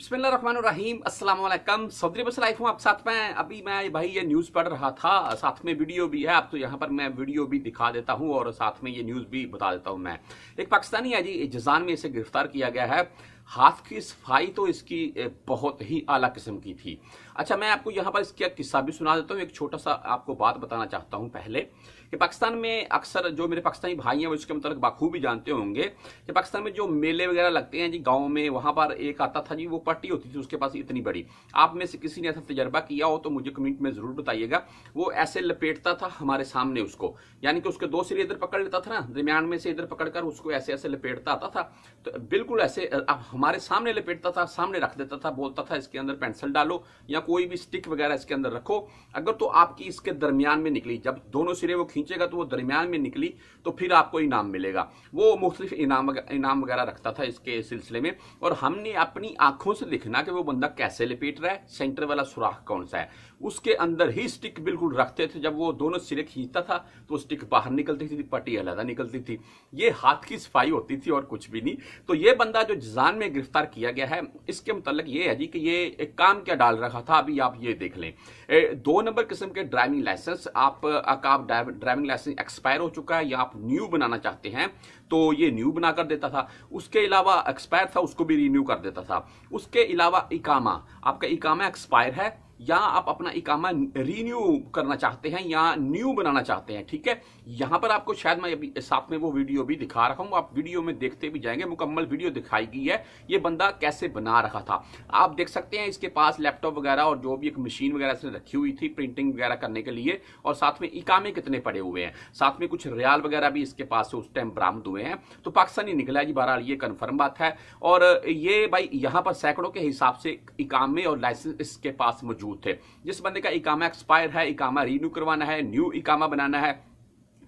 बिस्मिल्ल run बस life हूँ आप साथ में अभी मैं भाई ये न्यूज़ पढ़ रहा था साथ में वीडियो भी है आप तो यहाँ पर मैं वीडियो भी दिखा देता हूँ और साथ में ये न्यूज़ भी बता देता हूँ मैं एक पाकिस्तानी है जी जजान में इसे गिरफ्तार किया गया है हाथ की सफाई तो इसकी बहुत ही आला किस्म की थी अच्छा मैं आपको यहाँ पर इसका किस्सा भी सुना देता हूँ एक छोटा सा आपको बात बताना चाहता हूँ पहले कि पाकिस्तान में अक्सर जो मेरे पाकिस्तानी भाई हैं वो इसके मतलब बाखूबी जानते होंगे कि पाकिस्तान में जो मेले वगैरह लगते हैं जी गाँव में वहाँ पर एक आता था जी वो पट्टी होती थी उसके पास इतनी बड़ी आप में से किसी ने ऐसा तजर्बा किया हो तो मुझे कमेंट में ज़रूर बताइएगा वो ऐसे लपेटता था हमारे सामने उसको यानी कि उसके दो सिरे इधर पकड़ लेता था ना दरमियान में से इधर पकड़कर उसको ऐसे ऐसे लपेटता आता था तो बिल्कुल ऐसे हमारे सामने लपेटता था सामने रख देता था बोलता था इसके अंदर पेंसिल डालो या कोई भी स्टिक वगैरह इसके अंदर रखो अगर तो आपकी इसके दरमियान में निकली जब दोनों सिरे वो खींचेगा तो वो दरमियान में निकली तो फिर आपको इनाम मिलेगा वो मुख्तलिफ इनाम इनाम वगैरह रखता था इसके सिलसिले में और हमने अपनी आंखों उसे लिखना कि वो बंदा कैसे लपेट रहा है सेंटर वाला सुराख कौन सा है उसके अंदर ही स्टिक बिल्कुल रखते थे जब वो दोनों सिरे खींचता था तो स्टिक बाहर निकलती थी पट्टी अलहदा निकलती थी ये हाथ की सफाई होती थी और कुछ भी नहीं तो ये बंदा जो जान में गिरफ्तार किया गया है इसके मतलब ये है जी कि ये एक काम क्या डाल रखा था अभी आप ये देख लें दो नंबर किस्म के ड्राइविंग लाइसेंस आप आप ड्राइविंग लाइसेंस एक्सपायर हो चुका है या आप न्यू बनाना चाहते हैं तो ये न्यू बनाकर देता था उसके अलावा एक्सपायर था उसको भी रिन्यू कर देता था उसके अलावा इकामा आपका इकामा एक्सपायर है या आप अपना इकामा रीन्यू करना चाहते हैं या न्यू बनाना चाहते हैं ठीक है यहां पर आपको शायद मैं अभी साथ में वो वीडियो भी दिखा रहा हूं आप वीडियो में देखते भी जाएंगे मुकम्मल वीडियो दिखाई गई है ये बंदा कैसे बना रहा था आप देख सकते हैं इसके पास लैपटॉप वगैरह और जो भी एक मशीन वगैरह इसने रखी हुई थी प्रिंटिंग वगैरह करने के लिए और साथ में इकामे कितने पड़े हुए हैं साथ में कुछ रियाल वगैरह भी इसके पास से उस टाइम बरामद हुए हैं तो पाकिस्तानी निकला जी बहरहाल ये कन्फर्म बात है और ये भाई यहां पर सैकड़ों के हिसाब से इकामे और लाइसेंस इसके पास मौजूद मौजूद थे जिस बंदे का इकामा एक्सपायर है इकामा रीन्यू करवाना है न्यू इकामा बनाना है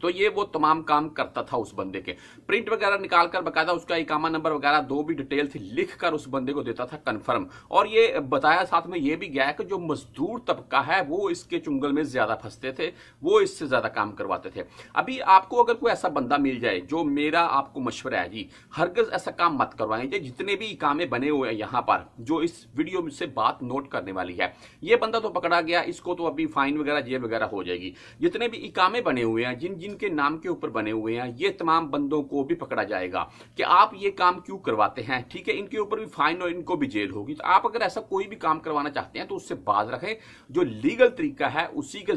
तो ये वो तमाम काम करता था उस बंदे के प्रिंट वगैरह निकाल कर बकायदा उसका इकामा नंबर वगैरह दो भी डिटेल थी लिख कर उस बंदे को देता था कन्फर्म और ये बताया साथ में ये भी गया कि जो मजदूर तबका है वो इसके चुंगल में ज्यादा फंसते थे वो इससे ज्यादा काम करवाते थे अभी आपको अगर कोई ऐसा बंदा मिल जाए जो मेरा आपको मशवरा है जी हरगज ऐसा काम मत करवाए जितने भी इकामे बने हुए हैं यहाँ पर जो इस वीडियो से बात नोट करने वाली है ये बंदा तो पकड़ा गया इसको तो अभी फाइन वगैरह जेल वगैरह हो जाएगी जितने भी इकामे बने हुए हैं जिन जिन मुस्लिम के नाम के ऊपर बने हुए हैं ये तमाम बंदों को भी पकड़ा जाएगा कि आप ये काम क्यों करवाते हैं ठीक है इनके ऊपर भी फाइन और इनको भी जेल होगी तो आप अगर ऐसा कोई भी काम करवाना चाहते हैं तो उससे बाज रखें जो लीगल तरीका है उसी के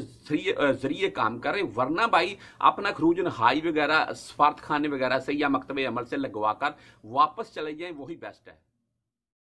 जरिए काम करें वरना भाई अपना खरूजन हाई वगैरह स्वार्थ खाने वगैरह से या मकतबे अमल से लगवाकर वापस चले जाए वही बेस्ट है